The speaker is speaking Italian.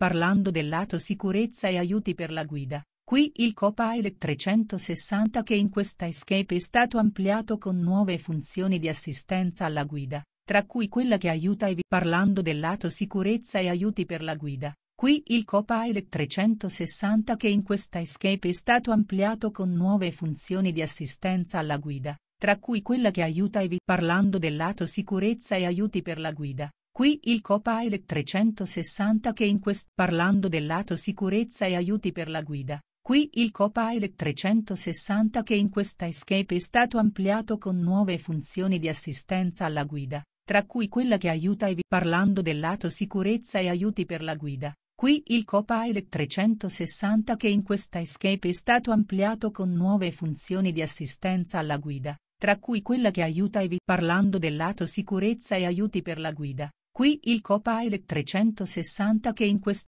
Parlando del lato sicurezza e aiuti per la guida, qui il Copilot 360 che in questa escape è stato ampliato con nuove funzioni di assistenza alla guida, tra cui quella che aiuta e vi parlando del lato sicurezza e aiuti per la guida. Qui il Copilot 360 che in questa escape è stato ampliato con nuove funzioni di assistenza alla guida, tra cui quella che aiuta e vi parlando del lato sicurezza e aiuti per la guida. Qui il Copilot 360 che in quest parlando del lato sicurezza e aiuti per la guida. Qui il Copilot 360 che in questa escape è stato ampliato con nuove funzioni di assistenza alla guida, tra cui quella che aiuta e vi parlando del lato sicurezza e aiuti per la guida. Qui il Copilot 360 che in questa escape è stato ampliato con nuove funzioni di assistenza alla guida, tra cui quella che aiuta e vi parlando del lato sicurezza e aiuti per la guida. Qui il Copilot 360 che in questo